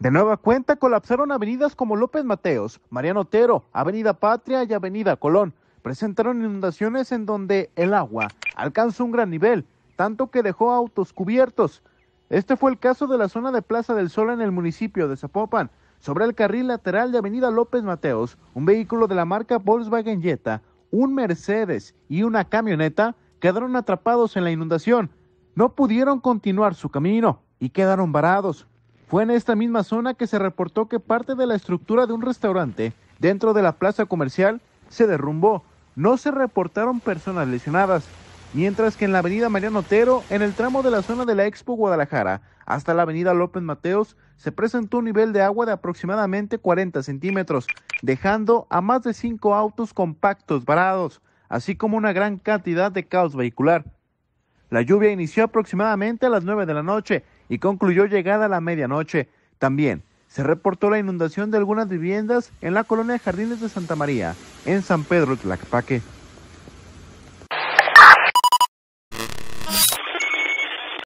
De nueva cuenta colapsaron avenidas como López Mateos, Mariano Otero, Avenida Patria y Avenida Colón. Presentaron inundaciones en donde el agua alcanzó un gran nivel, tanto que dejó autos cubiertos. Este fue el caso de la zona de Plaza del Sol en el municipio de Zapopan. Sobre el carril lateral de Avenida López Mateos, un vehículo de la marca Volkswagen Jetta, un Mercedes y una camioneta quedaron atrapados en la inundación. No pudieron continuar su camino y quedaron varados. Fue en esta misma zona que se reportó que parte de la estructura de un restaurante dentro de la plaza comercial se derrumbó. No se reportaron personas lesionadas, mientras que en la avenida Mariano Otero, en el tramo de la zona de la Expo Guadalajara hasta la avenida López Mateos, se presentó un nivel de agua de aproximadamente 40 centímetros, dejando a más de cinco autos compactos varados, así como una gran cantidad de caos vehicular. La lluvia inició aproximadamente a las 9 de la noche y concluyó llegada a la medianoche. También se reportó la inundación de algunas viviendas en la colonia Jardines de Santa María, en San Pedro Tlaxpaque.